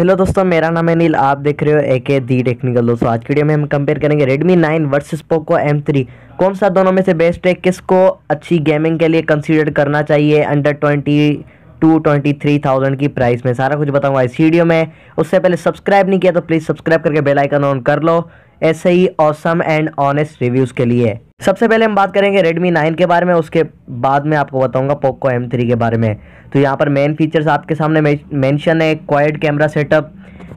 hello दोस्तों मेरा नाम है नील आप देख रहे हो ए के दी टेक्निकल दोस्तों आज की वीडियो में हम कंपेयर करेंगे Redmi nine versus Poco three कौन सा दोनों में से बेस्ट है किसको अच्छी गेमिंग के लिए कंसीडर करना चाहिए under twenty two twenty three thousand की प्राइस में सारा कुछ बताऊंगा इस वीडियो में उससे पहले सब्सक्राइब नहीं किया तो प्लीज़ सब्सक्राइब करके बेल आइकन ऑन कर लो ऐसे ही औसम एंड ऑनेस्ट रिव्यूज़ के लिए सबसे पहले हम बात करेंगे Redmi 9 के बारे में उसके बाद में आपको बताऊंगा Poco M3 के बारे में तो यहाँ पर मेन फीचर्स आपके सामने मेंशन है quad camera setup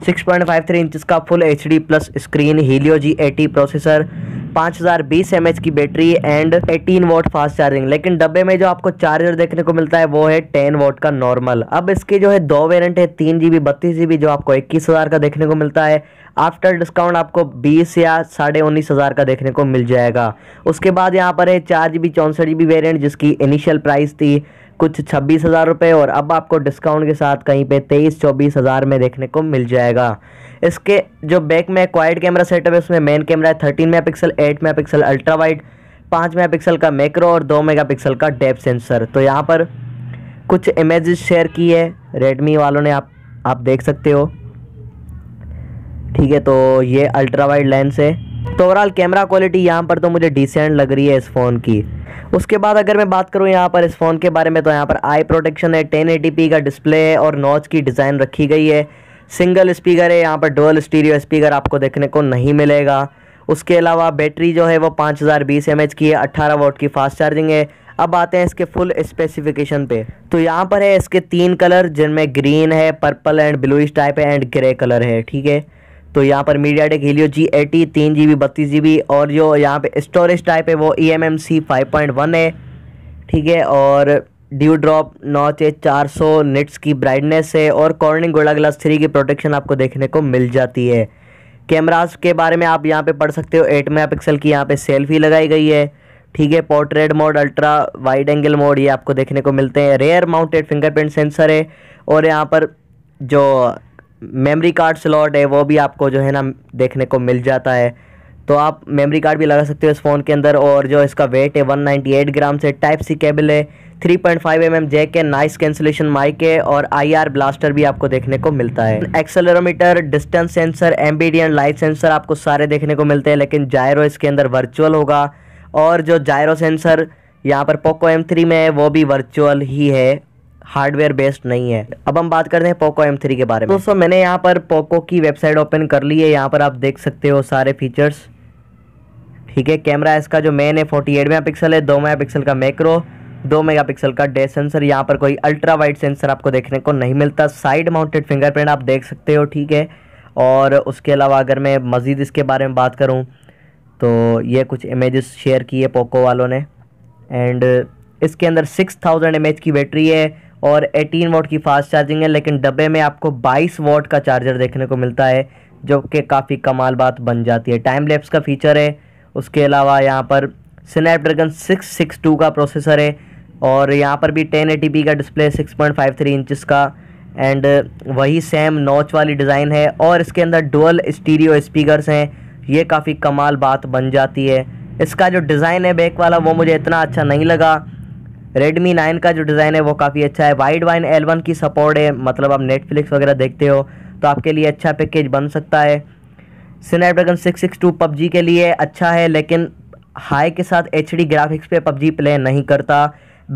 6.53 point inches का full H plus screen Helio G eighty processor पाँच हज़ार बीस एम एच की battery and eighteen watt fast charging लेकिन डब्बे में जो आपको चार्जर देखने को मिलता है वो है टेन वोट का नॉर्मल अब इसके जो है दो वेरियंट है तीन जी बी बत्तीस जी बी जो आपको इक्कीस हज़ार का देखने को मिलता है आफ्टर डिस्काउंट आपको बीस या साढ़े उन्नीस हज़ार का देखने को मिल जाएगा उसके बाद यहाँ पर है चार जी बी चौंसठ जी बी वेरियंट जिसकी इनिशियल प्राइस थी कुछ छब्बीस हज़ार रुपये और अब आपको डिस्काउंट के साथ कहीं पे तेईस चौबीस हज़ार में देखने को मिल जाएगा इसके जो बैक में क्वाइट कैमरा सेटअप है उसमें मेन कैमरा है thirteen mega pixel eight mega pixel ultra wide पाँच मेगा पिक्सल का मैक्रो और दो मेगा पिक्सल का डेप सेंसर तो यहाँ पर कुछ इमेज शेयर की है रेडमी वालों ने आप आप देख सकते हो ठीक है तो ये अल्ट्रा वाइड लेंस है तो ओवरऑल कैमरा क्वालिटी यहाँ पर तो मुझे डिसेंट लग रही है इस फ़ोन की उसके बाद अगर मैं बात करूँ यहाँ पर इस फ़ोन के बारे में तो यहाँ पर आई प्रोटेक्शन है टेन का डिस्प्ले है और नॉच की डिज़ाइन रखी गई है सिंगल स्पीकर है यहाँ पर डबल स्टीरियो स्पीकर आपको देखने को नहीं मिलेगा उसके अलावा बैटरी जो है वो पाँच हज़ार बीस एम एच की है अट्ठारह वोट की फास्ट चार्जिंग है अब आते हैं इसके फुल स्पेसिफिकेशन पे तो यहाँ पर है इसके तीन कलर जिनमें ग्रीन है पर्पल एंड ब्लूइश टाइप है एंड ग्रे कलर है ठीक है तो यहाँ पर MediaTek Helio G eighty तीन जी बी बत्तीस जी बी और जो यहाँ पे स्टोरेज टाइप है वो E M M C five point one है ठीक है और ड्यू ड्रॉप नॉच है चार सौ निट्स की ब्राइटनेस है और कॉर्निंग गोला ग्लास थ्री की प्रोटेक्शन आपको देखने को मिल जाती है कैमराज के बारे में आप यहाँ पर पढ़ सकते हो एट मेगा पिक्सल की यहाँ पर सेल्फी लगाई गई है ठीक है portrait mode ultra wide angle mode ये आपको देखने को मिलते हैं रेयर माउंटेड फिंगरप्रिंट सेंसर है और यहाँ पर जो मेमोरी कार्ड स्लॉट है वो भी आपको जो है ना देखने को मिल जाता है तो आप मेमोरी कार्ड भी लगा सकते हो इस फ़ोन के अंदर और जो इसका वेट है 198 ग्राम से टाइप सी केबल है 3.5 पॉइंट mm जैक है नाइस कैंसिलेशन माइक है और आईआर ब्लास्टर भी आपको देखने को मिलता है accelerometer distance sensor ambient light sensor आपको सारे देखने को मिलते हैं लेकिन जायरो इसके अंदर वर्चुअल होगा और जो जायरो सेंसर यहाँ पर पोको एम थ्री में है वो भी वर्चुअल ही है हार्डवेयर बेस्ड नहीं है अब हम बात करते हैं पोको एम थ्री के बारे में दोस्तों मैंने यहाँ पर पोको की वेबसाइट ओपन कर ली है यहाँ पर आप देख सकते हो सारे फीचर्स ठीक है कैमरा इसका जो मेन है फोर्टी एट मेगा पिक्सल है दो मेगा पिक्सल का मैक्रो दो मेगापिक्सल का डे सेंसर यहाँ पर कोई अल्ट्रा वाइड सेंसर आपको देखने को नहीं मिलता साइड माउंटेड फिंगरप्रिंट आप देख सकते हो ठीक है और उसके अलावा अगर मैं मज़ीद इसके बारे में बात करूँ तो ये कुछ इमेजेस शेयर किए पोको वालों ने एंड इसके अंदर सिक्स थाउजेंड एम की बैटरी है और 18 वॉट की फास्ट चार्जिंग है लेकिन डब्बे में आपको 22 वॉट का चार्जर देखने को मिलता है जो कि काफ़ी कमाल बात बन जाती है टाइम लैप्स का फीचर है उसके अलावा यहाँ पर स्नैपड्रैगन टू का प्रोसेसर है और यहाँ पर भी 1080p का डिस्प्ले सिक्स पॉइंट का एंड वही सेम नोच वाली डिज़ाइन है और इसके अंदर डुअल स्टीरियो स्पीकर्स हैं ये काफ़ी कमाल बात बन जाती है इसका जो डिज़ाइन है बैक वाला वो मुझे इतना अच्छा नहीं लगा रेडमी नाइन का जो डिज़ाइन है वो काफ़ी अच्छा है वाइड वाइन एल की सपोर्ट है मतलब आप नेटफ्लिक्स वगैरह देखते हो तो आपके लिए अच्छा पैकेज बन सकता है Snapdragon six six two PUBG के लिए अच्छा है लेकिन हाई के साथ एच ग्राफिक्स पे पबजी प्ले नहीं करता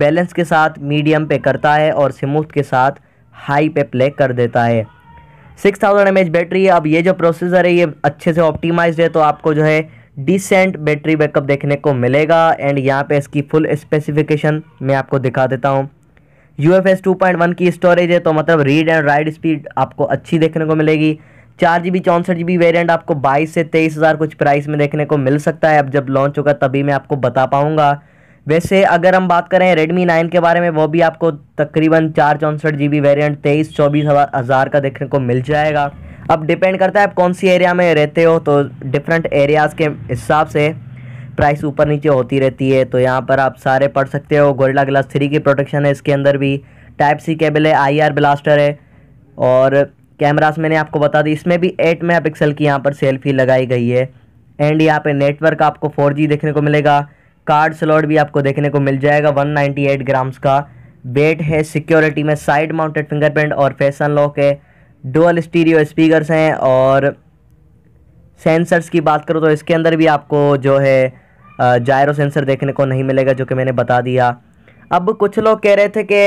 बैलेंस के साथ मीडियम पे करता है और स्मूथ के साथ हाई पे प्ले कर देता है सिक्स थाउजेंड एम बैटरी है अब ये जो प्रोसेसर है ये अच्छे से ऑप्टीमाइज है तो आपको जो है डिसेंट बैटरी बैकअप देखने को मिलेगा एंड यहाँ पे इसकी फुल स्पेसिफिकेशन मैं आपको दिखा देता हूँ U F S two point one की स्टोरेज है तो मतलब रीड एंड राइड स्पीड आपको अच्छी देखने को मिलेगी चार जी बी चौंसठ जी बी वेरियंट आपको बाईस से तेईस हज़ार कुछ प्राइस में देखने को मिल सकता है अब जब लॉन्च होगा तभी मैं आपको बता पाऊँगा वैसे अगर हम बात करें रेडमी नाइन के बारे में वो भी आपको तकरीबन चार चौंसठ जी बी वेरियंट तेईस चौबीस हज़ार का देखने को मिल जाएगा अब डिपेंड करता है आप कौन सी एरिया में रहते हो तो डिफरेंट एरियाज़ के हिसाब से प्राइस ऊपर नीचे होती रहती है तो यहाँ पर आप सारे पढ़ सकते हो गोरिल्ला ग्लास थ्री की प्रोटेक्शन है इसके अंदर भी टाइप सी केबल है आई आर ब्लास्टर है और कैमरास मैंने आपको बता दी इसमें भी एट मेगा पिक्सल की यहाँ पर सेल्फी लगाई गई है एंड यहाँ पे नेटवर्क आपको जी देखने को मिलेगा कार्ड स्लॉट भी आपको देखने को मिल जाएगा एट ग्राम्स का वेट है सिक्योरिटी में साइड माउंटेड फिंगरप्रिंट और फैसन लॉक है डुअल स्टीरियो स्पीकर्स हैं और सेंसर्स की बात करूँ तो इसके अंदर भी आपको जो है जायरो सेंसर देखने को नहीं मिलेगा जो कि मैंने बता दिया अब कुछ लोग कह रहे थे कि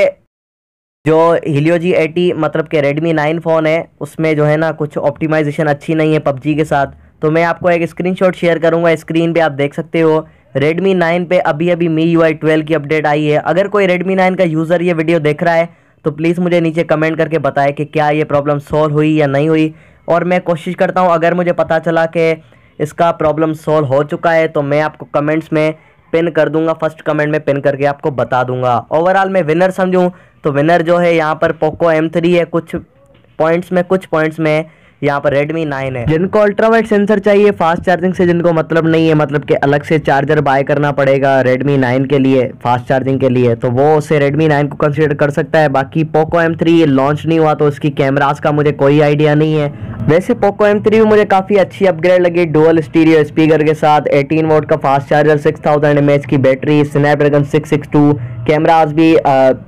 जो हिलियो जी एटी मतलब कि रेडमी नाइन फ़ोन है उसमें जो है ना कुछ ऑप्टिमाइजेशन अच्छी नहीं है पबजी के साथ तो मैं आपको एक स्क्रीनशॉट शेयर करूँगा स्क्रीन पे आप देख सकते हो रेडमी नाइन पे अभी अभी मी यू आई ट्वेल्व की अपडेट आई है अगर कोई रेडमी नाइन का यूज़र ये वीडियो देख रहा है तो प्लीज़ मुझे नीचे कमेंट करके बताएं कि क्या ये प्रॉब्लम सॉल्व हुई या नहीं हुई और मैं कोशिश करता हूँ अगर मुझे पता चला कि इसका प्रॉब्लम सॉल्व हो चुका है तो मैं आपको कमेंट्स में पिन कर दूंगा फर्स्ट कमेंट में पिन करके आपको बता दूंगा ओवरऑल मैं विनर समझूँ तो विनर जो है यहाँ पर पोको एम थ्री है कुछ पॉइंट्स में कुछ पॉइंट्स में यहाँ पर रेडमी नाइन है जिनको वाइट सेंसर चाहिए फास्ट चार्जिंग से जिनको मतलब नहीं है मतलब कि अलग से चार्जर बाय करना पड़ेगा रेडमी नाइन के लिए फास्ट चार्जिंग के लिए तो वो उसे रेडमी नाइन को कंसिडर कर सकता है बाकी पोको एम थ्री लॉन्च नहीं हुआ तो उसकी कैमराज का मुझे कोई आइडिया नहीं है वैसे पोको एम थ्री भी मुझे काफ़ी अच्छी अपग्रेड लगी डुअल स्टीरियो स्पीकर के साथ 18 वोट का फास्ट चार्जर 6000 थाउजेंड की बैटरी स्नैपड्रैगन 662 कैमराज भी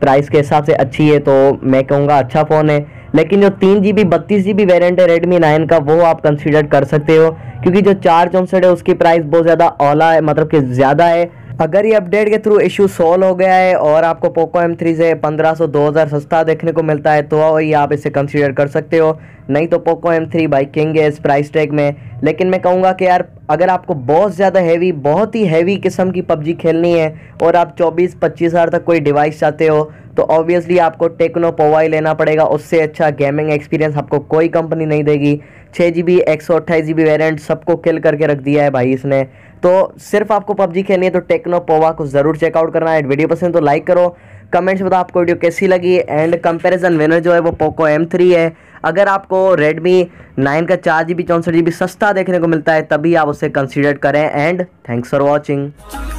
प्राइस के हिसाब से अच्छी है तो मैं कहूँगा अच्छा फ़ोन है लेकिन जो तीन जी बी बत्तीस जी बी वेरियंट है रेडमी नाइन का वो आप कंसिडर कर सकते हो क्योंकि जो चार चौंसठ है उसकी प्राइस बहुत ज़्यादा ओला है मतलब कि ज़्यादा है अगर ये अपडेट के थ्रू इशू सॉल्व हो गया है और आपको पोको एम थ्री से पंद्रह सौ दो हज़ार सस्ता देखने को मिलता है तो ये आप इसे कंसिडर कर सकते हो नहीं तो पोको एम थ्री बाइक किंग है इस प्राइस टैग में लेकिन मैं कहूँगा कि यार अगर आपको बहुत ज़्यादा हैवी बहुत ही हैवी किस्म की पबजी खेलनी है और आप चौबीस पच्चीस हज़ार तक कोई डिवाइस चाहते हो तो ऑब्वियसली आपको टेक्नो पोवाई लेना पड़ेगा उससे अच्छा गेमिंग एक्सपीरियंस आपको कोई कंपनी नहीं देगी छः जी बी एक सौ अट्ठाईस जी बी वेरियंट सबको किल करके रख दिया है भाई इसने तो सिर्फ आपको पबजी खेलनी है तो टेक्नो पोवा को ज़रूर चेकआउट करना है वीडियो पसंद तो लाइक करो कमेंट्स बताओ आपको वीडियो कैसी लगी एंड कंपैरिजन विनर जो है वो पोको एम थ्री है अगर आपको रेडमी नाइन का चार जी बी चौंसठ जी बी सस्ता देखने को मिलता है तभी आप उसे कंसिडर करें एंड थैंक्स फॉर वॉचिंग